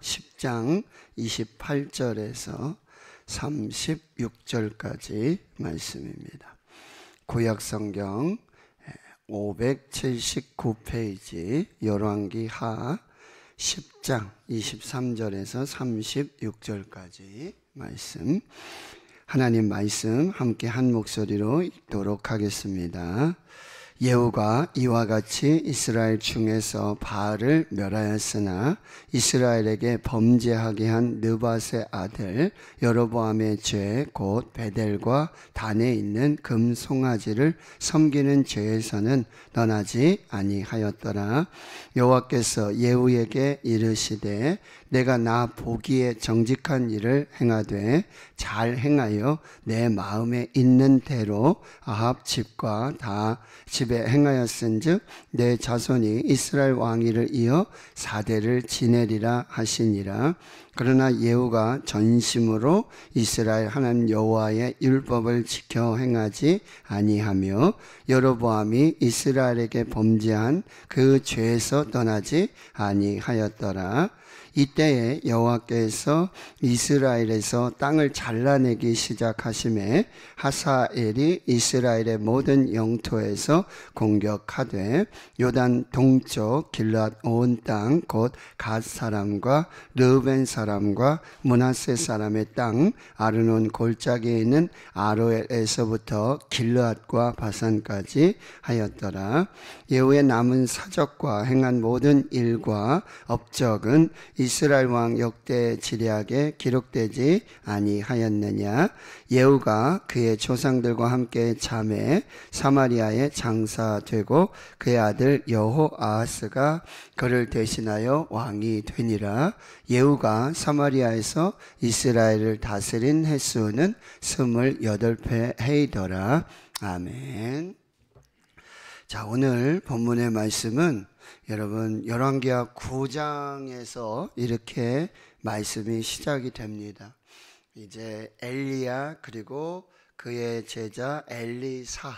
10장 28절에서 36절까지 말씀입니다. 구약 성경 579페이지 열왕기 하 10장 23절에서 36절까지 말씀 하나님 말씀 함께 한 목소리로 읽도록 하겠습니다. 예후가 이와 같이 이스라엘 중에서 바알을 멸하였으나 이스라엘에게 범죄하게 한 느밧의 아들 여로보암의 죄 곧 베델과 단에 있는 금 송아지를 섬기는 죄에서는 떠나지 아니하였더라 여호와께서 예후에게 이르시되 내가 나 보기에 정직한 일을 행하되 잘 행하여 내 마음에 있는 대로 아합 집과 다집 집에 행하였은즉 내 자손이 이스라엘 왕위를 이어 사대를 지내리라 하시니라 그러나 예후가 전심으로 이스라엘 하나님 여호와의 율법을 지켜 행하지 아니하며 여로보암이 이스라엘에게 범죄한 그 죄에서 떠나지 아니하였더라 이때에 여호와께서 이스라엘에서 땅을 잘라내기 시작하심에 하사엘이 이스라엘의 모든 영토에서 공격하되 요단 동쪽 길랏 온땅 곧 갓 사람과 르벤 사람과 문하세 사람의 땅 아르논 골짜기에 있는 아로엘에서부터 길랏과 바산까지 하였더라 예후의 남은 사적과 행한 모든 일과 업적은 이 이스라엘 왕 역대 지리학에 기록되지 아니하였느냐 예후가 그의 조상들과 함께 자매 사마리아에 장사되고 그의 아들 여호아스가 그를 대신하여 왕이 되니라 예후가 사마리아에서 이스라엘을 다스린 횟수는 스물여덟 해이더라 아멘 자 오늘 본문의 말씀은 여러분 열왕기하 9장에서 이렇게 말씀이 시작이 됩니다. 이제 엘리야 그리고 그의 제자 엘리사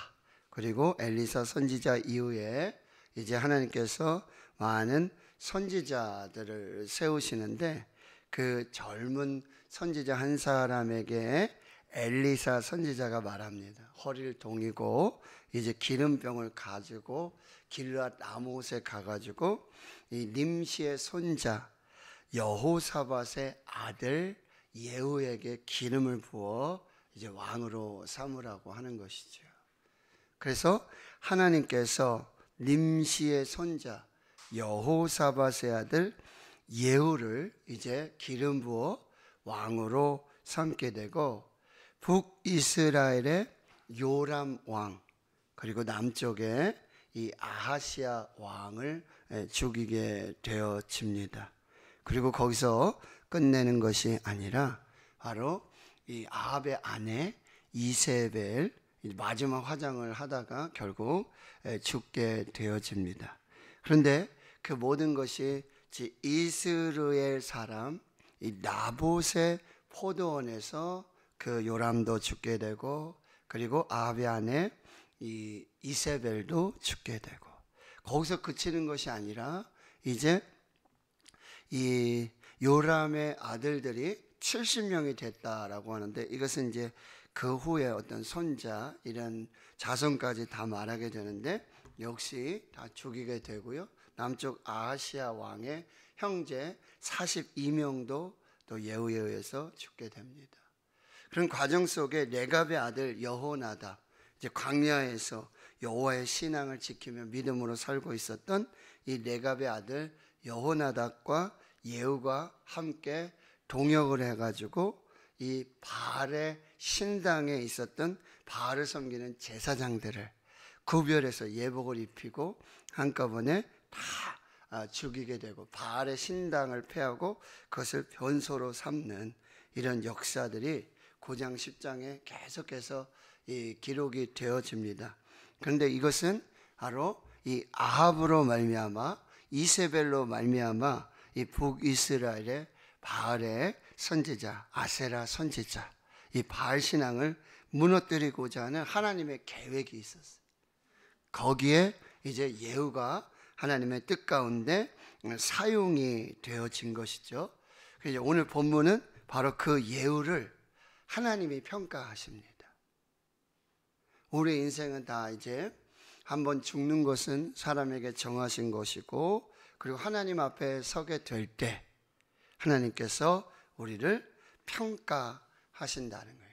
그리고 엘리사 선지자 이후에 이제 하나님께서 많은 선지자들을 세우시는데 그 젊은 선지자 한 사람에게 엘리사 선지자가 말합니다. 허리를 동이고 이제 기름병을 가지고 길라 나못에 가가지고 이 님시의 손자 여호사밧의 아들 예후에게 기름을 부어 이제 왕으로 삼으라고 하는 것이죠. 그래서 하나님께서 님시의 손자 여호사밧의 아들 예후를 이제 기름 부어 왕으로 삼게 되고 북이스라엘의 요람 왕 그리고 남쪽에 이 아하시아 왕을 예, 죽이게 되어집니다. 그리고 거기서 끝내는 것이 아니라 바로 이 아합의 아내 이세벨 마지막 화장을 하다가 결국 예, 죽게 되어집니다. 그런데 그 모든 것이 이스라엘 사람 이 나봇의 포도원에서 그 요람도 죽게 되고 그리고 아비안의 이 이세벨도 죽게 되고 거기서 그치는 것이 아니라 이제 이 요람의 아들들이 70명이 됐다라고 하는데 이것은 이제 그 후에 어떤 손자 이런 자손까지 다 말하게 되는데 역시 다 죽이게 되고요. 남쪽 아시아 왕의 형제 42명도 또 예우에 의해서 죽게 됩니다. 그런 과정 속에 레갑의 아들 여호나다 이제 광야에서 여호와의 신앙을 지키며 믿음으로 살고 있었던 이 레갑의 아들 여호나닥과 예우가 함께 동역을 해가지고 이 바알의 신당에 있었던 바알을 섬기는 제사장들을 구별해서 예복을 입히고 한꺼번에 다 아, 죽이게 되고 바알의 신당을 패하고 그것을 변소로 삼는 이런 역사들이 9장 10장에 계속해서 이 기록이 되어집니다. 그런데 이것은 바로 이 아합으로 말미암아 이세벨로 말미암아 이 북이스라엘의 바알의 선지자 아세라 선지자 이 바알 신앙을 무너뜨리고자 하는 하나님의 계획이 있었어요. 거기에 이제 예후가 하나님의 뜻 가운데 사용이 되어진 것이죠. 그래서 오늘 본문은 바로 그 예우를 하나님이 평가하십니다. 우리 인생은 다 이제 한번 죽는 것은 사람에게 정하신 것이고 그리고 하나님 앞에 서게 될 때 하나님께서 우리를 평가하신다는 거예요.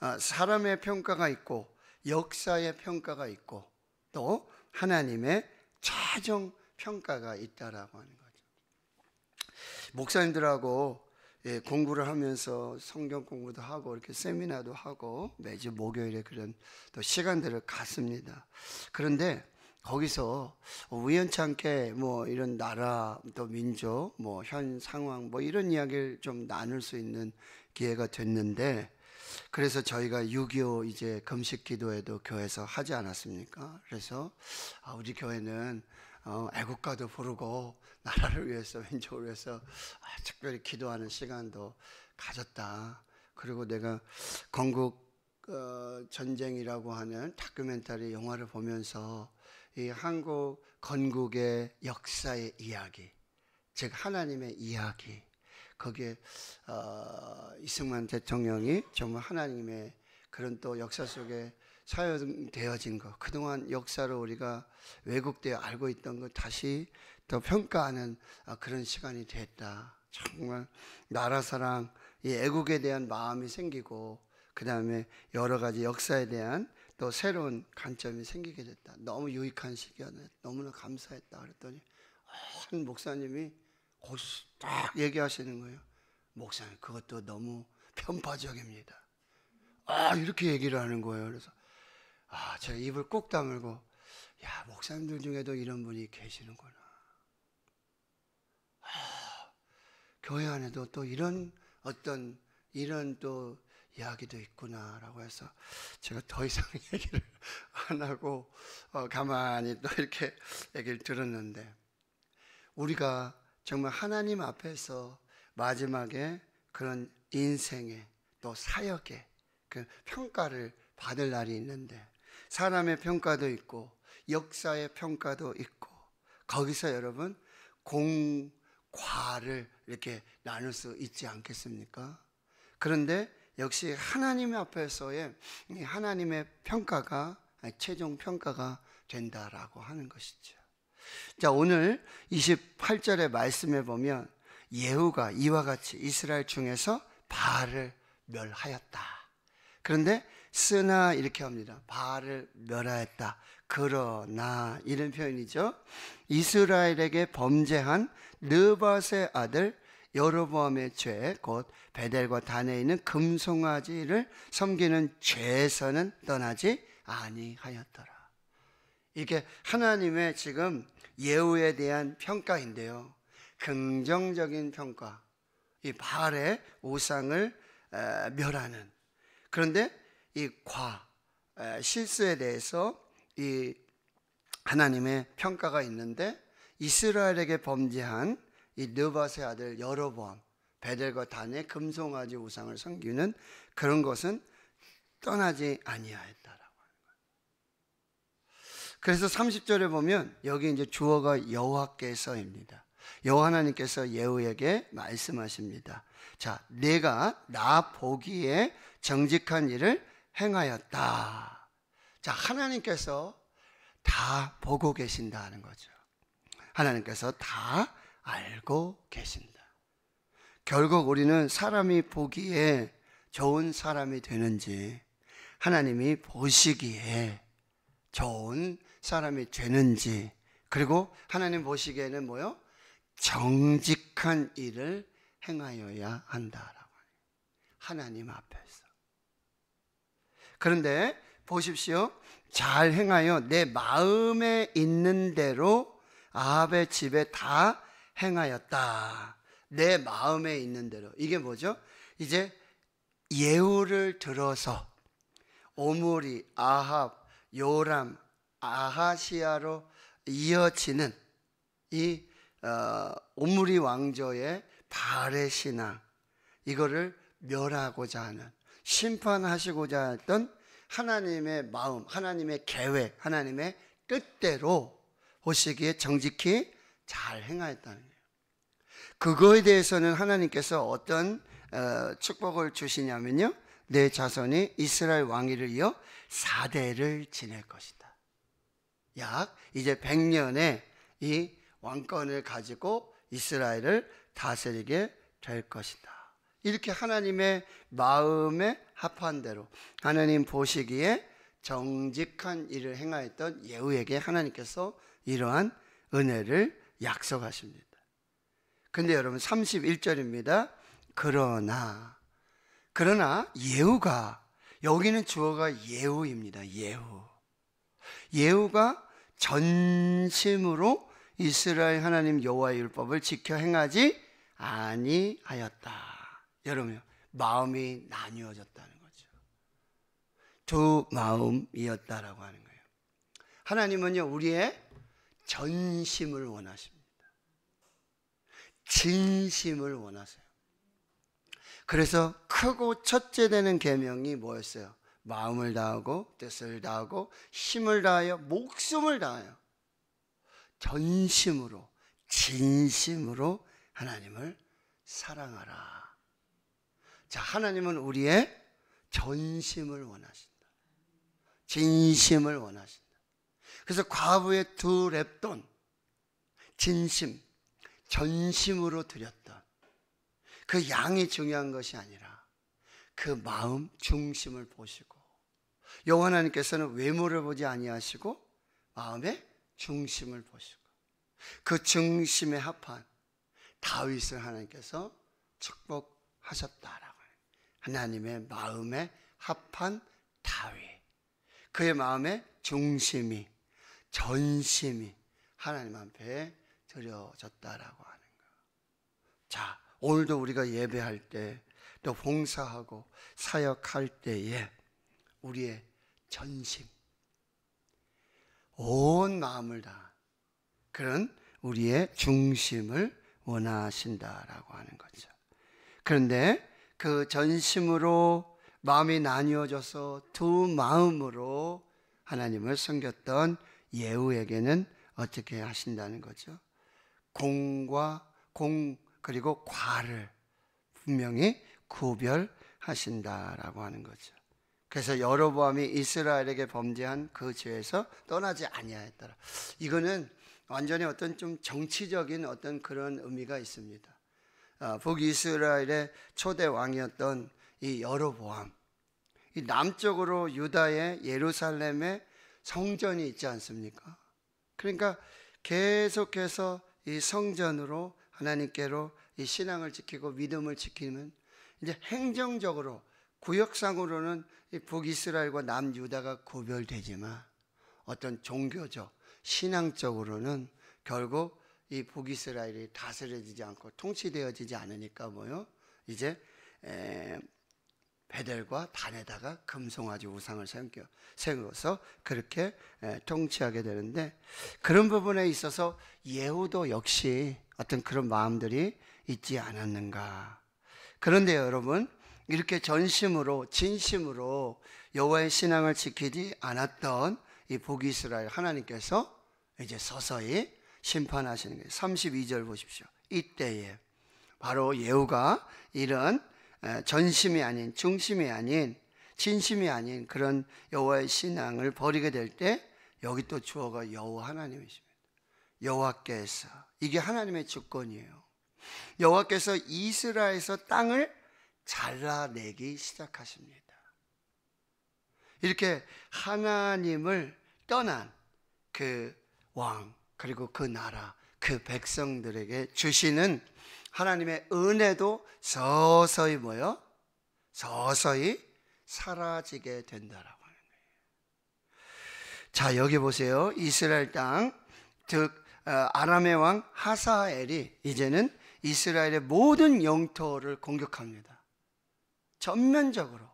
아, 사람의 평가가 있고 역사의 평가가 있고 또 하나님의 최종 평가가 있다라고 하는 거죠. 목사님들하고 예, 공부를 하면서 성경 공부도 하고 이렇게 세미나도 하고 매주 목요일에 그런 또 시간들을 갖습니다. 그런데 거기서 우연찮게 뭐 이런 나라 또 민족 뭐 현 상황 뭐 이런 이야기를 좀 나눌 수 있는 기회가 됐는데 그래서 저희가 6.25 이제 금식 기도에도 교회에서 하지 않았습니까? 그래서 아, 우리 교회는 어, 애국가도 부르고 나라를 위해서 민족을 위해서 아, 특별히 기도하는 시간도 가졌다. 그리고 내가 건국 어, 전쟁이라고 하는 다큐멘터리 영화를 보면서 이 한국 건국의 역사의 이야기, 즉 하나님의 이야기 거기에 어, 이승만 대통령이 정말 하나님의 그런 또 역사 속에 사용되어진 것, 그동안 역사로 우리가 왜곡되어 알고 있던 것 다시 또 평가하는 아, 그런 시간이 됐다. 정말 나라 사랑, 이 애국에 대한 마음이 생기고 그 다음에 여러 가지 역사에 대한 또 새로운 관점이 생기게 됐다. 너무 유익한 시기였네. 너무나 감사했다. 그랬더니 한 목사님이 고시 딱 얘기하시는 거예요. 목사님 그것도 너무 편파적입니다. 아 이렇게 얘기를 하는 거예요. 그래서 아, 제가 입을 꼭 다물고, 야, 목사님들 중에도 이런 분이 계시는구나. 아, 교회 안에도 또 이런 어떤, 이런 또 이야기도 있구나라고 해서 제가 더 이상 얘기를 안 하고 어, 가만히 또 이렇게 얘기를 들었는데 우리가 정말 하나님 앞에서 마지막에 그런 인생의 또 사역의 그 평가를 받을 날이 있는데 사람의 평가도 있고 역사의 평가도 있고 거기서 여러분 공과를 이렇게 나눌 수 있지 않겠습니까? 그런데 역시 하나님 앞에서의 하나님의 평가가 최종 평가가 된다라고 하는 것이죠. 자, 오늘 28절의 말씀에 보면 예후가 이와 같이 이스라엘 중에서 바알을 멸하였다. 그런데 쓰나 이렇게 합니다. 바알을 멸하였다. 그러나 이런 표현이죠. 이스라엘에게 범죄한 느밧의 아들 여로보암의 죄, 곧 베델과 단에 있는 금송아지를 섬기는 죄에서는 떠나지 아니하였더라. 이게 하나님의 지금 예우에 대한 평가인데요. 긍정적인 평가. 이바의 우상을 멸하는. 그런데 이 과, 실수에 대해서 이 하나님의 평가가 있는데 이스라엘에게 범죄한 이느바스 아들 여러번 베델과 단의 금송아지 우상을 섬기는 그런 것은 떠나지 아니하였다라고 하는 거예요. 그래서 30절에 보면 여기 이제 주어가 여호와께서입니다. 여호와 하나님께서 예후에게 말씀하십니다. 자, 내가 나 보기에 정직한 일을 행하였다. 자, 하나님께서 다 보고 계신다는 거죠. 하나님께서 다 알고 계신다. 결국 우리는 사람이 보기에 좋은 사람이 되는지 하나님이 보시기에 좋은 사람이 되는지 그리고 하나님 보시기에는 뭐요? 정직한 일을 행하여야 한다라고 하나님 앞에서 그런데 보십시오. 잘 행하여 내 마음에 있는 대로 아합의 집에 다 행하였다. 내 마음에 있는 대로. 이게 뭐죠? 이제 예우를 들어서 오므리, 아합, 요람, 아하시아로 이어지는 이 어, 오므리 왕조의 바레의 신앙 이거를 멸하고자 하는 심판하시고자 했던 하나님의 마음, 하나님의 계획, 하나님의 뜻대로 보시기에 정직히 잘 행하였다는 거예요. 그거에 대해서는 하나님께서 어떤 어, 축복을 주시냐면요. 내 자손이 이스라엘 왕위를 이어 4대를 지낼 것이다. 약 이제 100년의 이 왕권을 가지고 이스라엘을 다스리게 될 것이다. 이렇게 하나님의 마음에 합한 대로 하나님 보시기에 정직한 일을 행하였던 예우에게 하나님께서 이러한 은혜를 약속하십니다. 근데 여러분 31절입니다. 그러나 그러나 예후가 여기는 주어가 예후입니다. 예후. 예후가 전심으로 이스라엘 하나님 여호와의 율법을 지켜 행하지 아니하였다. 여러분 마음이 나뉘어졌다는 거죠. 두 마음이었다라고 하는 거예요. 하나님은요 우리의 전심을 원하십니다. 진심을 원하세요. 그래서 크고 첫째 되는 계명이 뭐였어요? 마음을 다하고 뜻을 다하고 힘을 다하여 목숨을 다하여 전심으로 진심으로 하나님을 사랑하라. 자, 하나님은 우리의 전심을 원하신다. 진심을 원하신다. 그래서 과부의 두 랩돈, 진심, 전심으로 드렸던 그 양이 중요한 것이 아니라 그 마음 중심을 보시고 여호 하나님께서는 외모를 보지 아니하시고 마음의 중심을 보시고 그 중심에 합한 다윗을 하나님께서 축복하셨다라. 하나님의 마음에 합한 다윗. 그의 마음의 중심이, 전심이 하나님 앞에 드려졌다라고 하는 거. 자, 오늘도 우리가 예배할 때, 또 봉사하고 사역할 때에 우리의 전심, 온 마음을 다 그런 우리의 중심을 원하신다라고 하는 거죠. 그런데 그 전심으로 마음이 나뉘어져서 두 마음으로 하나님을 섬겼던 예우에게는 어떻게 하신다는 거죠? 공과 공 그리고 과를 분명히 구별하신다라고 하는 거죠. 그래서 여로보암이 이스라엘에게 범죄한 그 죄에서 떠나지 아니하였더라. 이거는 완전히 어떤 좀 정치적인 어떤 그런 의미가 있습니다. 어, 북이스라엘의 초대 왕이었던 이 여로보암. 이 남쪽으로 유다의 예루살렘에 성전이 있지 않습니까? 그러니까 계속해서 이 성전으로 하나님께로 이 신앙을 지키고 믿음을 지키는 이제 행정적으로 구역상으로는 북이스라엘과 남유다가 구별되지만 어떤 종교적 신앙적으로는 결국 이 북이스라엘이 다스려지지 않고 통치되어지지 않으니까 뭐요? 이제 에, 베델과 단에다가 금송아지 우상을 생겨 세워서 그렇게 에, 통치하게 되는데 그런 부분에 있어서 예후도 역시 어떤 그런 마음들이 있지 않았는가. 그런데 여러분 이렇게 전심으로 진심으로 여호와의 신앙을 지키지 않았던 이 북이스라엘 하나님께서 이제 서서히 심판하시는 거예요. 32절 보십시오. 이때에 바로 예후가 이런 전심이 아닌 중심이 아닌 진심이 아닌 그런 여호와의 신앙을 버리게 될 때 여기 또 주어가 여호 하나님이십니다. 여호와께서 이게 하나님의 주권이에요. 여호와께서 이스라엘에서 땅을 잘라내기 시작하십니다. 이렇게 하나님을 떠난 그 왕, 그리고 그 나라, 그 백성들에게 주시는 하나님의 은혜도 서서히 뭐요? 서서히 사라지게 된다라고 하는 거예요. 자, 여기 보세요. 이스라엘 땅, 즉 어, 아람의 왕 하사엘이 이제는 이스라엘의 모든 영토를 공격합니다. 전면적으로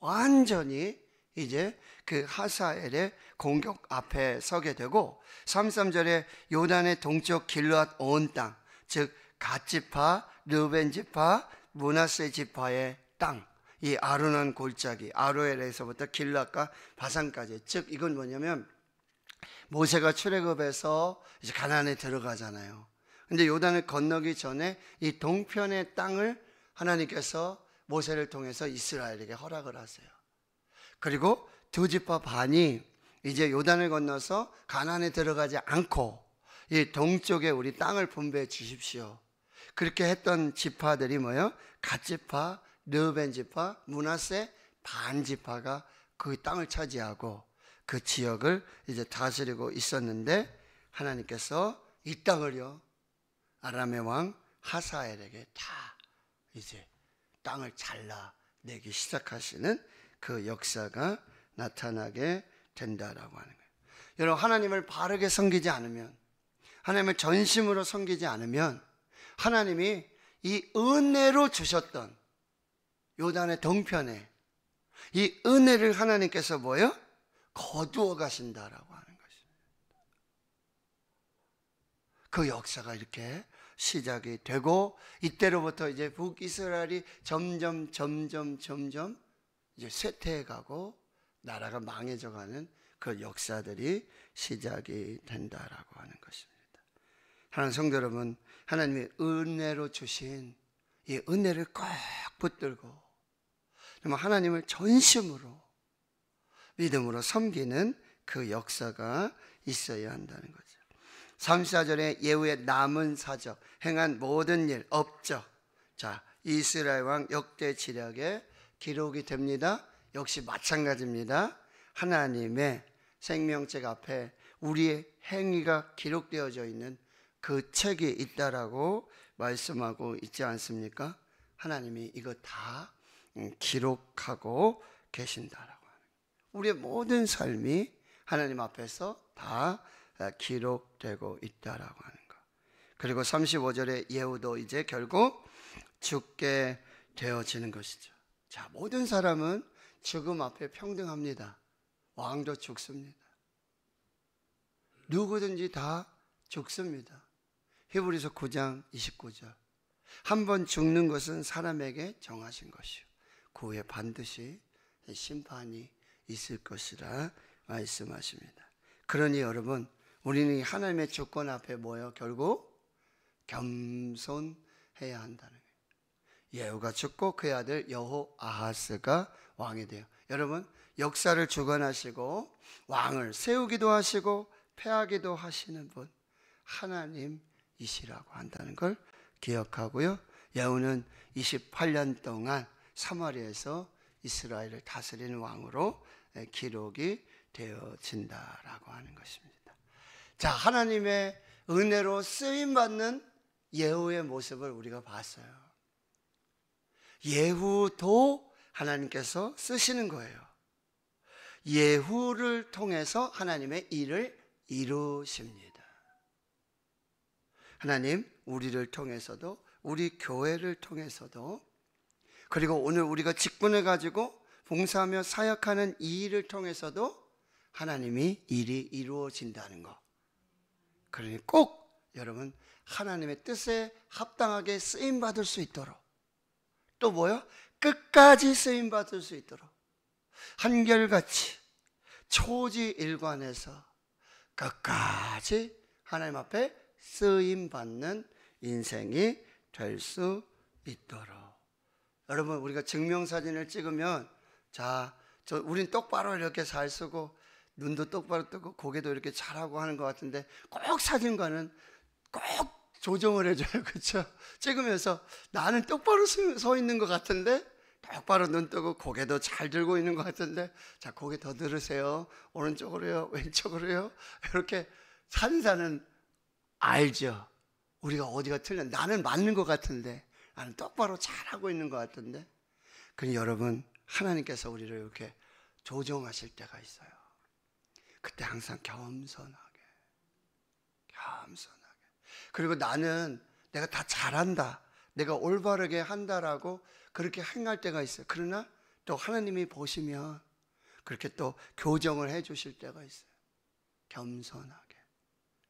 완전히 이제 그 하사엘의 공격 앞에 서게 되고 33절에 요단의 동쪽 길르앗 온 땅, 즉 갓지파, 르벤지파, 문하세지파의 땅, 이 아르난 골짜기, 아로엘에서부터 길르앗과 바산까지, 즉 이건 뭐냐면 모세가 출애굽에서 이제 가난에 들어가잖아요. 근데 요단을 건너기 전에 이 동편의 땅을 하나님께서 모세를 통해서 이스라엘에게 허락을 하세요. 그리고 두 지파 반이 이제 요단을 건너서 가난에 들어가지 않고 이 동쪽에 우리 땅을 분배해 주십시오. 그렇게 했던 지파들이 뭐요? 갓지파, 르벤 지파, 문하세 반 지파가 그 땅을 차지하고 그 지역을 이제 다스리고 있었는데 하나님께서 이 땅을요 아람의 왕 하사엘에게 다 이제 땅을 잘라 내기 시작하시는 그 역사가 나타나게 된다라고 하는 거예요. 여러분 하나님을 바르게 섬기지 않으면 하나님을 전심으로 섬기지 않으면 하나님이 이 은혜로 주셨던 요단의 동편에 이 은혜를 하나님께서 뭐요? 거두어 가신다라고 하는 것입니다. 그 역사가 이렇게 시작이 되고 이때로부터 이제 북이스라엘이 점점 점점 점점 이제 쇠퇴해가고 나라가 망해져가는 그 역사들이 시작이 된다라고 하는 것입니다. 하나님 성도 여러분, 하나님이 은혜로 주신 이 은혜를 꼭 붙들고 하나님을 전심으로 믿음으로 섬기는 그 역사가 있어야 한다는 거죠. 34절에 예후의 남은 사적, 행한 모든 일, 업적. 자, 이스라엘 왕 역대 지략의 기록이 됩니다. 역시 마찬가지입니다. 하나님의 생명책 앞에 우리의 행위가 기록되어져 있는 그 책이 있다라고 말씀하고 있지 않습니까? 하나님이 이거 다 음, 기록하고 계신다라고 하는 우리의 모든 삶이 하나님 앞에서 다 아, 기록되고 있다라고 하는 것. 그리고 35절의 예우도 이제 결국 죽게 되어지는 것이죠. 자, 모든 사람은 죽음 앞에 평등합니다. 왕도 죽습니다. 누구든지 다 죽습니다. 히브리서 9장 29절. 한 번 죽는 것은 사람에게 정하신 것이요. 그 후에 반드시 심판이 있을 것이라 말씀하십니다. 그러니 여러분, 우리는 하나님의 주권 앞에 모여 결국 겸손해야 한다는 예후가 죽고 그의 아들 여호 아하스가 왕이 돼요. 여러분 역사를 주관하시고 왕을 세우기도 하시고 패하기도 하시는 분 하나님이시라고 한다는 걸 기억하고요. 예후는 28년 동안 사마리에서 이스라엘을 다스리는 왕으로 기록이 되어진다라고 하는 것입니다. 자, 하나님의 은혜로 쓰임 받는 예후의 모습을 우리가 봤어요. 예후도 하나님께서 쓰시는 거예요. 예후를 통해서 하나님의 일을 이루십니다. 하나님, 우리를 통해서도, 우리 교회를 통해서도, 그리고 오늘 우리가 직분을 가지고 봉사하며 사역하는 이 일을 통해서도 하나님이 일이 이루어진다는 것. 그러니 꼭 여러분 하나님의 뜻에 합당하게 쓰임 받을 수 있도록 또 뭐요? 끝까지 쓰임 받을 수 있도록 한결같이 초지일관해서 끝까지 하나님 앞에 쓰임 받는 인생이 될 수 있도록 여러분 우리가 증명사진을 찍으면 자, 저 우린 똑바로 이렇게 잘 쓰고 눈도 똑바로 뜨고 고개도 이렇게 잘하고 하는 것 같은데 꼭 사진과는 꼭 조정을 해줘요. 그렇죠? 찍으면서 나는 똑바로 서 있는 것 같은데 똑바로 눈 뜨고 고개도 잘 들고 있는 것 같은데 자 고개 더 들으세요. 오른쪽으로요. 왼쪽으로요. 이렇게 산사는 알죠. 우리가 어디가 틀려. 나는 맞는 것 같은데 나는 똑바로 잘하고 있는 것 같은데 그러 여러분 하나님께서 우리를 이렇게 조종하실 때가 있어요. 그때 항상 겸손하게 겸손 그리고 나는 내가 다 잘한다. 내가 올바르게 한다라고 그렇게 행할 때가 있어요. 그러나 또 하나님이 보시면 그렇게 또 교정을 해 주실 때가 있어요. 겸손하게.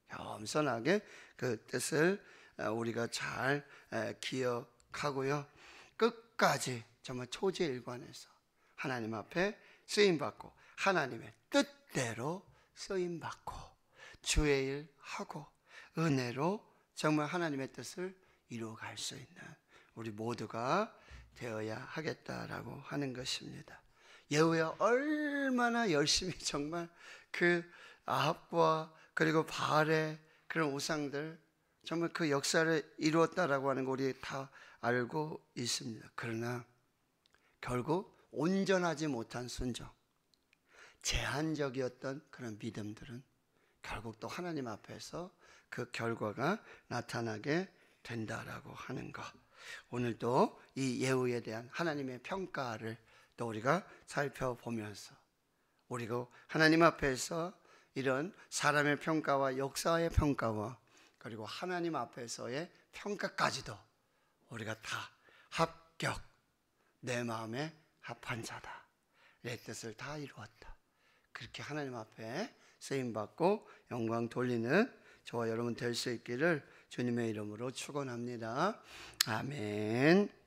겸손하게 그 뜻을 어, 우리가 잘 기억하고요. 끝까지 정말 초지일관해서 하나님 앞에 쓰임 받고 하나님의 뜻대로 쓰임 받고 주의 일 하고 은혜로 정말 하나님의 뜻을 이루어갈 수 있는 우리 모두가 되어야 하겠다라고 하는 것입니다. 예후야 얼마나 열심히 정말 그 아합과 그리고 바알의 그런 우상들 정말 그 역사를 이루었다라고 하는 거 우리 다 알고 있습니다. 그러나 결국 온전하지 못한 순종, 제한적이었던 그런 믿음들은 결국 또 하나님 앞에서 그 결과가 나타나게 된다라고 하는 것. 오늘도 이 예우에 대한 하나님의 평가를 또 우리가 살펴보면서 우리가 하나님 앞에서 이런 사람의 평가와 역사의 평가와 그리고 하나님 앞에서의 평가까지도 우리가 다 합격 내 마음에 합한 자다 내 뜻을 다 이루었다 그렇게 하나님 앞에 쓰임 받고 영광 돌리는 저와 여러분 될 수 있기를 주님의 이름으로 축원합니다. 아멘.